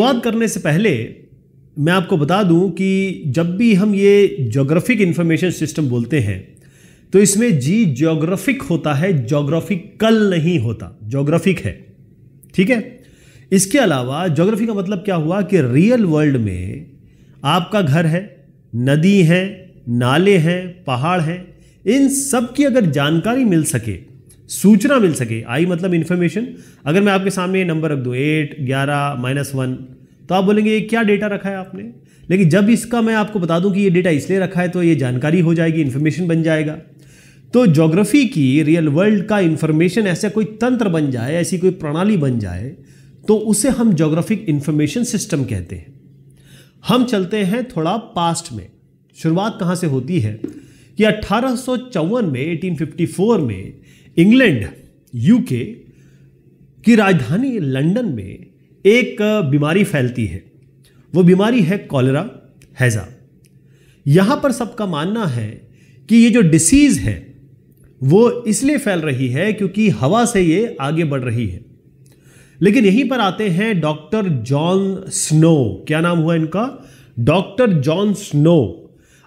शुरुआत करने से पहले मैं आपको बता दूं कि जब भी हम ये जोग्राफिक इन्फॉर्मेशन सिस्टम बोलते हैं तो इसमें जी जोग्राफिक होता है कल नहीं होता जोग्राफिक है ठीक है इसके अलावा जोग्राफी का मतलब क्या हुआ कि रियल वर्ल्ड में आपका घर है नदी है नाले हैं पहाड़ हैं इन सब की अगर जानकारी मिल सके सूचना मिल सके आई मतलब इन्फॉर्मेशन अगर मैं आपके सामने ये नंबर रख दूँ एट ग्यारह माइनस वन तो आप बोलेंगे ये क्या डेटा रखा है आपने लेकिन जब इसका मैं आपको बता दूं कि ये डेटा इसलिए रखा है तो ये जानकारी हो जाएगी इन्फॉर्मेशन बन जाएगा तो जोग्राफी की रियल वर्ल्ड का इन्फॉर्मेशन ऐसा कोई तंत्र बन जाए ऐसी कोई प्रणाली बन जाए तो उसे हम जोग्राफिक इन्फॉर्मेशन सिस्टम कहते हैं हम चलते हैं थोड़ा पास्ट में शुरुआत कहाँ से होती है कि अट्ठारह में 1854 में इंग्लैंड यूके की राजधानी लंदन में एक बीमारी फैलती है वो बीमारी है कॉलरा हैज़ा यहाँ पर सबका मानना है कि ये जो डिसीज़ है वो इसलिए फैल रही है क्योंकि हवा से ये आगे बढ़ रही है लेकिन यहीं पर आते हैं डॉक्टर जॉन स्नो क्या नाम हुआ इनका डॉक्टर जॉन स्नो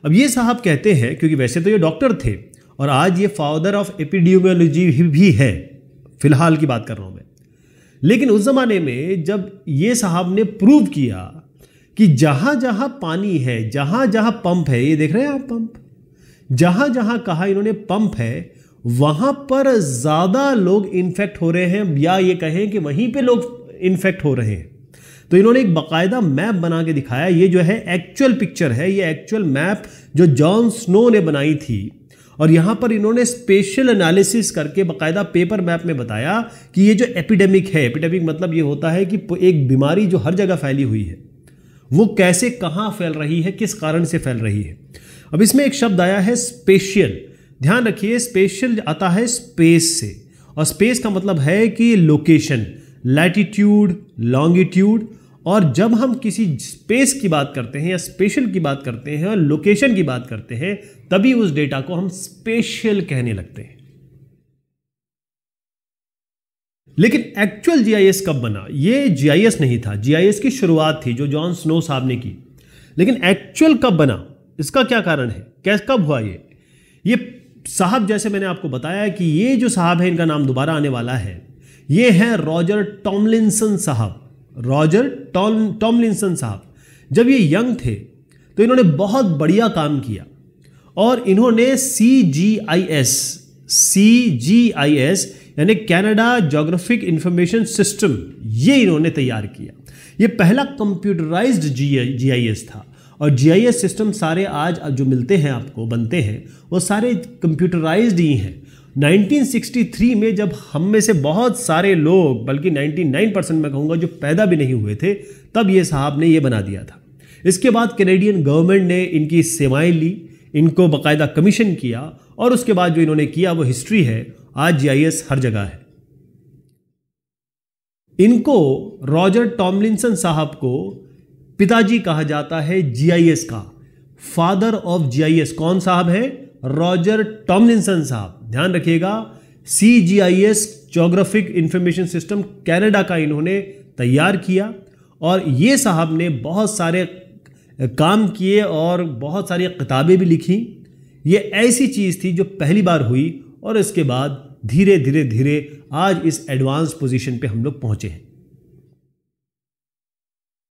अब ये साहब कहते हैं क्योंकि वैसे तो ये डॉक्टर थे और आज ये फादर ऑफ एपिडीमियोलॉजी भी है फिलहाल की बात कर रहा हूँ मैं लेकिन उस ज़माने में जब ये साहब ने प्रूव किया कि जहाँ जहाँ पानी है जहाँ जहाँ पंप है ये देख रहे हैं आप पंप जहाँ जहाँ कहा इन्होंने पंप है वहाँ पर ज़्यादा लोग इन्फेक्ट हो रहे हैं या ये कहें कि वहीं पे लोग इन्फेक्ट हो रहे हैं तो इन्होंने एक बाकायदा मैप बना के दिखाया ये जो है एक्चुअल पिक्चर है ये एक्चुअल मैप जो जॉन स्नो ने बनाई थी और यहाँ पर इन्होंने स्पेशल एनालिसिस करके बाकायदा पेपर मैप में बताया कि ये जो एपिडेमिक है एपिडेमिक मतलब ये होता है कि एक बीमारी जो हर जगह फैली हुई है वो कैसे कहाँ फैल रही है किस कारण से फैल रही है अब इसमें एक शब्द आया है स्पेशियल ध्यान रखिए स्पेशल आता है स्पेस से और स्पेस का मतलब है कि लोकेशन लैटिट्यूड लॉन्गिट्यूड और जब हम किसी स्पेस की बात करते हैं या स्पेशल की बात करते हैं और लोकेशन की बात करते हैं तभी उस डेटा को हम स्पेशल कहने लगते हैं लेकिन एक्चुअल जीआईएस कब बना ये जीआईएस नहीं था जीआईएस की शुरुआत थी जो जॉन स्नो साहब ने की लेकिन एक्चुअल कब बना इसका क्या कारण है कैस कब हुआ ये ये साहब जैसे मैंने आपको बताया कि ये जो साहब है इनका नाम दोबारा आने वाला है ये हैं रॉजर टॉमलिंसन साहब रॉजर टॉम टॉमलिंसन साहब जब ये यंग थे तो इन्होंने बहुत बढ़िया काम किया और इन्होंने C G I S C G I S यानी कैनेडा जोग्राफिक इंफॉर्मेशन सिस्टम ये इन्होंने तैयार किया ये पहला कंप्यूटराइज्ड जी आई एस था और जी आई एस सिस्टम सारे आज जो मिलते हैं आपको बनते हैं वो सारे कंप्यूटराइज्ड ही हैं 1963 में जब हम में से बहुत सारे लोग बल्कि 99 परसेंट मैं कहूँगा जो पैदा भी नहीं हुए थे तब ये साहब ने ये बना दिया था इसके बाद कैनेडियन गवर्नमेंट ने इनकी सेवाएं ली इनको बाकायदा कमीशन किया और उसके बाद जो इन्होंने किया वो हिस्ट्री है आज जी हर जगह है इनको रॉजर टॉमलिंसन साहब को पिताजी कहा जाता है जीआईएस का फादर ऑफ जीआईएस कौन साहब है रॉजर टॉमलिंसन साहब ध्यान रखिएगा C G I S geographic information system Canada का इन्होंने तैयार किया और ये साहब ने बहुत सारे काम किए और बहुत सारी किताबें भी लिखी ये ऐसी चीज़ थी जो पहली बार हुई और इसके बाद धीरे धीरे धीरे आज इस एडवांस पोजीशन पे हम लोग पहुँचे हैं